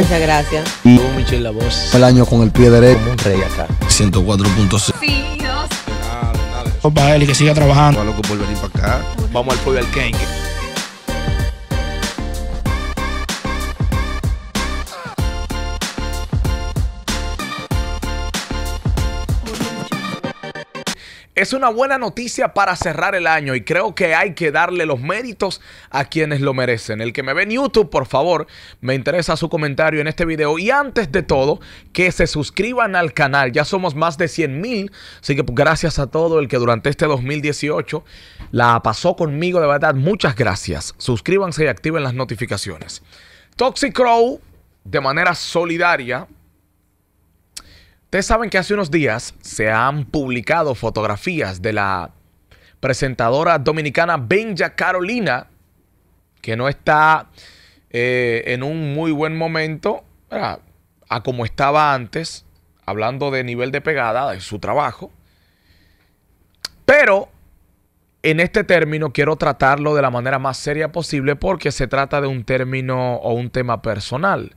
Muchas gracias. Y Michelle la voz. El año con el pie derecho. Como un rey acá. 104.6. Sí, Dios Nada, nada. Opa, Eli, que siga trabajando. Para loco por venir para acá. Vamos al pueblo al Ken. Es una buena noticia para cerrar el año y creo que hay que darle los méritos a quienes lo merecen. El que me ve en YouTube, por favor, me interesa su comentario en este video. Y antes de todo, que se suscriban al canal. Ya somos más de 100 mil, así que gracias a todo el que durante este 2018 la pasó conmigo, de verdad, muchas gracias. Suscríbanse y activen las notificaciones. Toxic Crow, de manera solidaria, Ustedes saben que hace unos días se han publicado fotografías de la presentadora dominicana Benja Carolina, que no está eh, en un muy buen momento, a como estaba antes, hablando de nivel de pegada, de su trabajo. Pero en este término quiero tratarlo de la manera más seria posible porque se trata de un término o un tema personal.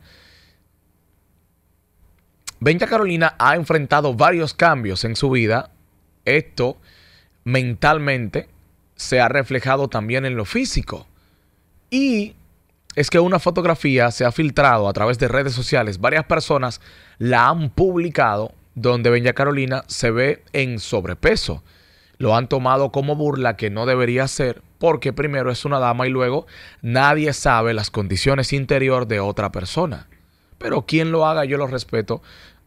Benja Carolina ha enfrentado varios cambios en su vida. Esto mentalmente se ha reflejado también en lo físico. Y es que una fotografía se ha filtrado a través de redes sociales. Varias personas la han publicado donde Benja Carolina se ve en sobrepeso. Lo han tomado como burla que no debería ser porque primero es una dama y luego nadie sabe las condiciones interior de otra persona. Pero quien lo haga yo lo respeto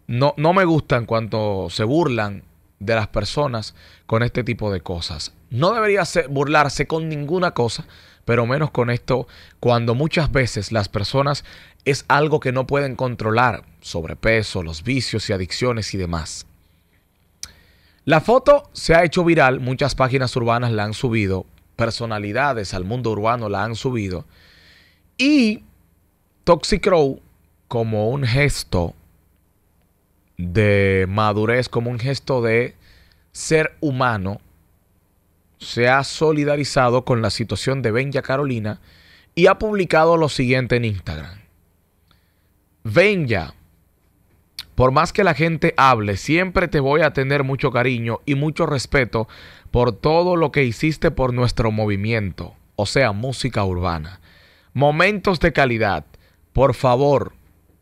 no, me gustan cuando se burlan de las personas con este tipo de cosas. No debería burlarse con ninguna cosa, pero menos con esto cuando muchas veces las personas es algo que no pueden controlar, sobrepeso, los vicios y adicciones y demás. La foto se ha hecho viral, muchas páginas urbanas la han subido, personalidades al mundo urbano la han subido, y Toxic como un gesto de madurez como un gesto de ser humano, se ha solidarizado con la situación de Benja Carolina y ha publicado lo siguiente en Instagram. Benja, por más que la gente hable, siempre te voy a tener mucho cariño y mucho respeto por todo lo que hiciste por nuestro movimiento, o sea, música urbana. Momentos de calidad. Por favor,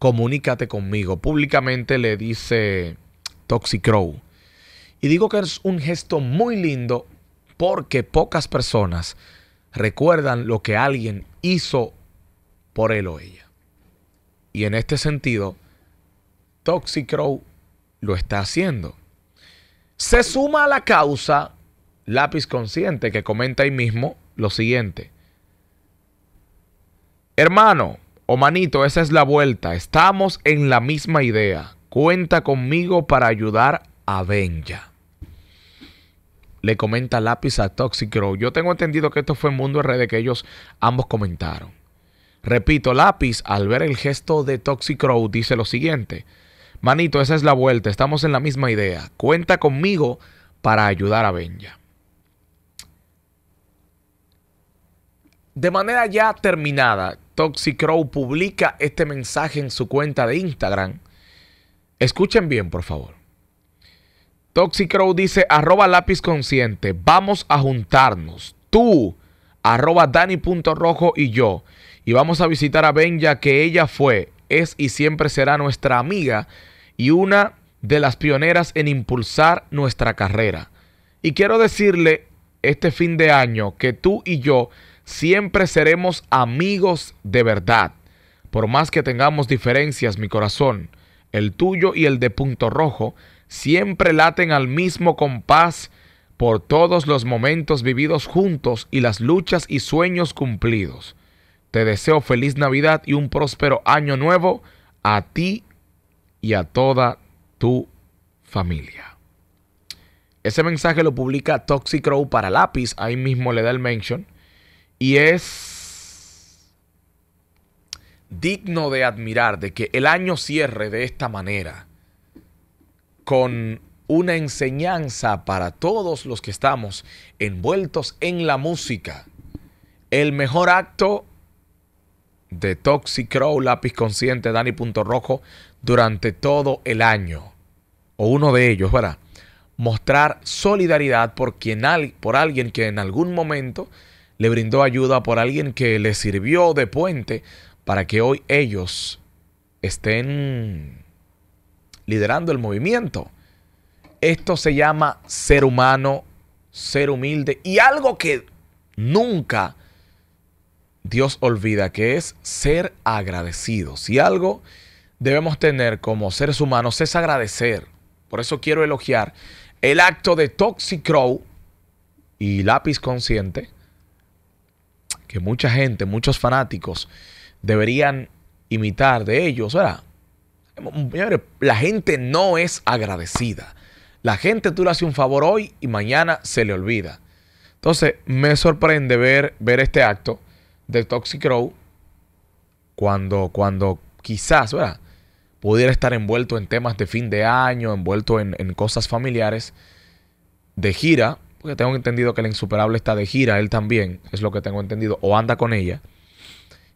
comunícate conmigo. Públicamente le dice Toxicrow. Y digo que es un gesto muy lindo porque pocas personas recuerdan lo que alguien hizo por él o ella. Y en este sentido, Toxicrow lo está haciendo. Se suma a la causa Lápiz Consciente, que comenta ahí mismo lo siguiente. Hermano, o oh, manito, esa es la vuelta. Estamos en la misma idea. Cuenta conmigo para ayudar a Benja. Le comenta Lápiz a Toxic Yo tengo entendido que esto fue Mundo Mundo RD que ellos ambos comentaron. Repito, Lápiz, al ver el gesto de Toxic dice lo siguiente. Manito, esa es la vuelta. Estamos en la misma idea. Cuenta conmigo para ayudar a Benja. De manera ya terminada, Toxic Crow publica este mensaje en su cuenta de Instagram. Escuchen bien, por favor. Toxic Crow dice, arroba lápiz consciente, vamos a juntarnos. Tú, arroba Dani.rojo y yo. Y vamos a visitar a Benja, que ella fue, es y siempre será nuestra amiga y una de las pioneras en impulsar nuestra carrera. Y quiero decirle este fin de año que tú y yo siempre seremos amigos de verdad. Por más que tengamos diferencias, mi corazón, el tuyo y el de punto rojo, siempre laten al mismo compás por todos los momentos vividos juntos y las luchas y sueños cumplidos. Te deseo feliz Navidad y un próspero año nuevo a ti y a toda tu familia. Ese mensaje lo publica Toxicrow para lápiz, ahí mismo le da el mention y es digno de admirar de que el año cierre de esta manera con una enseñanza para todos los que estamos envueltos en la música. El mejor acto de Toxic Crow, Lápiz Consciente, Dani Punto Rojo, durante todo el año. O uno de ellos, ¿verdad? Mostrar solidaridad por, quien, por alguien que en algún momento le brindó ayuda por alguien que le sirvió de puente para que hoy ellos estén liderando el movimiento. Esto se llama ser humano, ser humilde y algo que nunca Dios olvida, que es ser agradecido. Si algo debemos tener como seres humanos es agradecer. Por eso quiero elogiar el acto de Toxic Crow y Lápiz Consciente que mucha gente, muchos fanáticos deberían imitar de ellos, ¿verdad? La gente no es agradecida. La gente tú le haces un favor hoy y mañana se le olvida. Entonces, me sorprende ver, ver este acto de Toxic Crow cuando, cuando quizás, Pudiera estar envuelto en temas de fin de año, envuelto en, en cosas familiares, de gira, que tengo entendido que la insuperable está de gira, él también, es lo que tengo entendido, o anda con ella.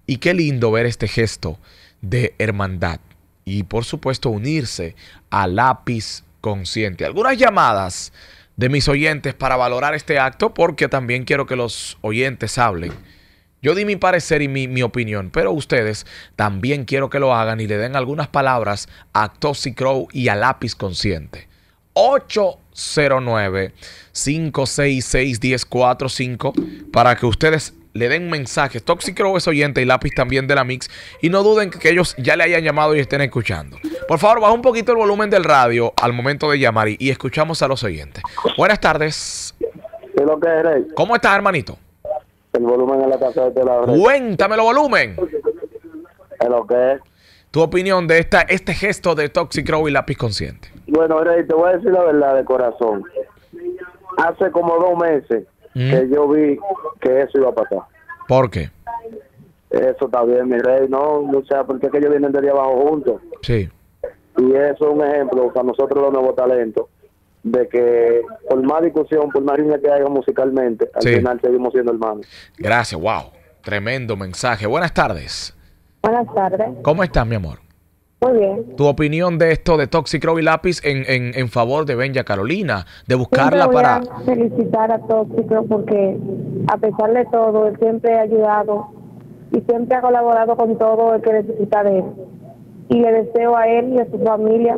Y qué lindo ver este gesto de hermandad y por supuesto unirse a lápiz consciente. Algunas llamadas de mis oyentes para valorar este acto porque también quiero que los oyentes hablen. Yo di mi parecer y mi, opinión, pero ustedes también quiero que lo hagan y le den algunas palabras a Toxic Crow y a Lápiz Consciente. 809-566-1045 para que ustedes le den mensajes. Toxic es oyente y lápiz también de la Mix. Y no duden que ellos ya le hayan llamado y estén escuchando. Por favor, baja un poquito el volumen del radio al momento de llamar y, escuchamos a los oyentes. Buenas tardes. ¿Cómo estás, hermanito? El volumen en la casa de la Cuéntamelo, volumen. ¿Lo que Tu opinión de esta, este gesto de Toxic y lápiz consciente. Bueno, Rey, te voy a decir la verdad de corazón. Hace como dos meses mm. que yo vi que eso iba a pasar. ¿Por qué? Eso está bien, mi rey, no, no sea porque ellos vienen de abajo juntos. Sí. Y eso es un ejemplo para nosotros los nuevos talentos de que por más discusión, por más línea que haya musicalmente, al final seguimos siendo hermanos. Gracias, wow. Tremendo mensaje. Buenas tardes. Buenas tardes. ¿Cómo estás, mi amor? Muy bien. Tu opinión de esto de Toxic y Lápiz en, en, favor de Benja Carolina, de buscarla para. felicitar a Toxic porque, a pesar de todo, él siempre ha ayudado y siempre ha colaborado con todo el que necesita de él. Y le deseo a él y a su familia.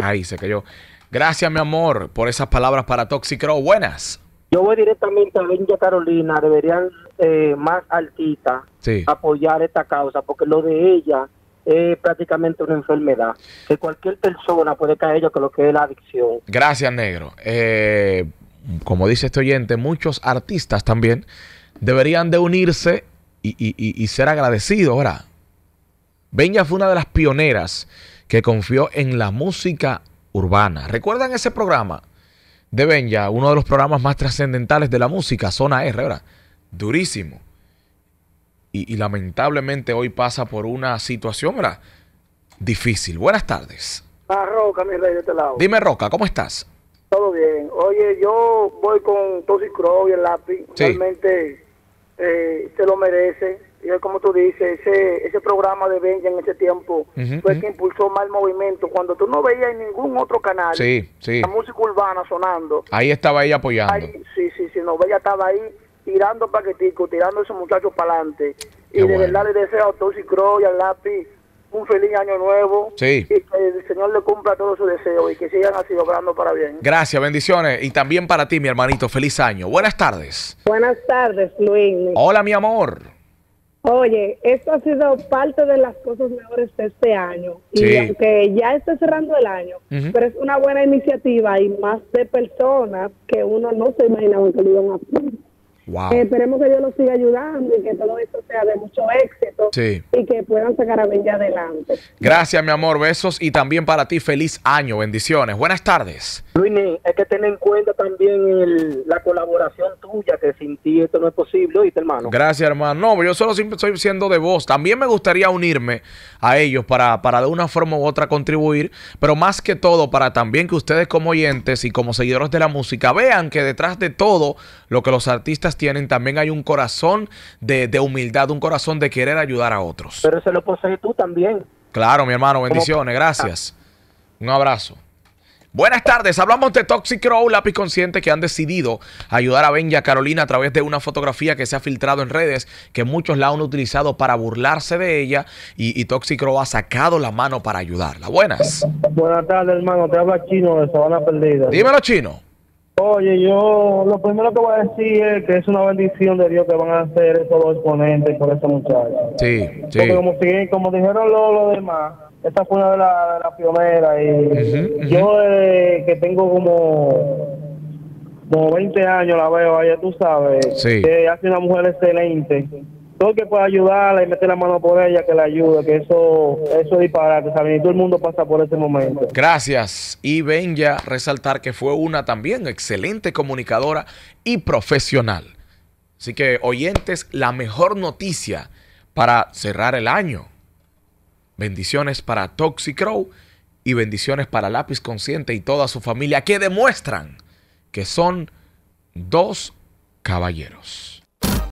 Ahí se cayó. Gracias, mi amor, por esas palabras para Toxic Buenas. Yo voy directamente a Benja Carolina, deberían eh, más altita apoyar esta causa, porque lo de ella es prácticamente una enfermedad que cualquier persona puede caer con lo que es la adicción. Gracias, negro. Eh, como dice este oyente, muchos artistas también deberían de unirse y, ser agradecidos. Ahora, Benja fue una de las pioneras que confió en la música urbana. ¿Recuerdan ese programa de Benja? Uno de los programas más trascendentales de la música, Zona R, ¿verdad? Durísimo y, lamentablemente hoy pasa por una situación difícil. Buenas tardes. Ah, Roca, mi rey, de este lado. Dime, Roca, ¿cómo estás? Todo bien. Oye, yo voy con Crow y el lápiz. Realmente eh, se lo merece. Y como tú dices, ese, ese programa de Benja en ese tiempo fue el que impulsó más movimiento. Cuando tú no veías en ningún otro canal la música urbana sonando. Ahí estaba ella apoyando. sí, sí, sí, no, ella estaba ahí tirando paquetico, tirando a esos muchachos para adelante. Y de verdad le deseo a Tosi Crow y al Lápiz un feliz año nuevo. Sí. Y que el Señor le cumpla todos sus deseos y que sigan así logrando para bien. Gracias, bendiciones. Y también para ti, mi hermanito, feliz año. Buenas tardes. Buenas tardes, Luis. Hola, mi amor. Oye, esto ha sido parte de las cosas mejores de este año. Y aunque ya está cerrando el año, pero es una buena iniciativa y más de personas que uno no se imaginaba que lo iban a hacer. Eh, esperemos que Dios los siga ayudando y que todo esto sea de mucho éxito y que puedan sacar a Ben adelante. Gracias, mi amor. Besos y también para ti, feliz año. Bendiciones. Buenas tardes. Luis, hay que tener en cuenta también la colaboración tuya, que sin ti esto no es posible, ¿oíste, hermano? Gracias, hermano. No, yo solo siempre estoy siendo de voz. También me gustaría unirme a ellos para, para de una forma u otra contribuir, pero más que todo para también que ustedes como oyentes y como seguidores de la música vean que detrás de todo lo que los artistas tienen, también hay un corazón de, humildad, un corazón de querer ayudar a otros. Pero se lo posees tú también. Claro, mi hermano, bendiciones, gracias. Un abrazo. Buenas tardes, hablamos de Toxic Crow, lápiz consciente que han decidido ayudar a Benja Carolina a través de una fotografía que se ha filtrado en redes, que muchos la han utilizado para burlarse de ella y, y Toxic ha sacado la mano para ayudarla. Buenas. Buenas tardes, hermano, te habla Chino de Sabana Perdida. Dímelo, Chino. Oye, yo lo primero que voy a decir es que es una bendición de Dios que van a hacer estos dos exponentes por esta muchacha. Sí, sí. como, dijeron los demás, esta fue una de las pioneras. Y yo que tengo como, como 20 años la veo, ya tú sabes, que hace una mujer excelente todo que pueda ayudarla y meter la mano por ella, que la ayude, que eso, eso es disparate, ¿saben? Y todo el mundo pasa por ese momento. Gracias. Y ven ya resaltar que fue una también excelente comunicadora y profesional. Así que, oyentes, la mejor noticia para cerrar el año. Bendiciones para Toxicrow y bendiciones para Lápiz Consciente y toda su familia que demuestran que son dos caballeros.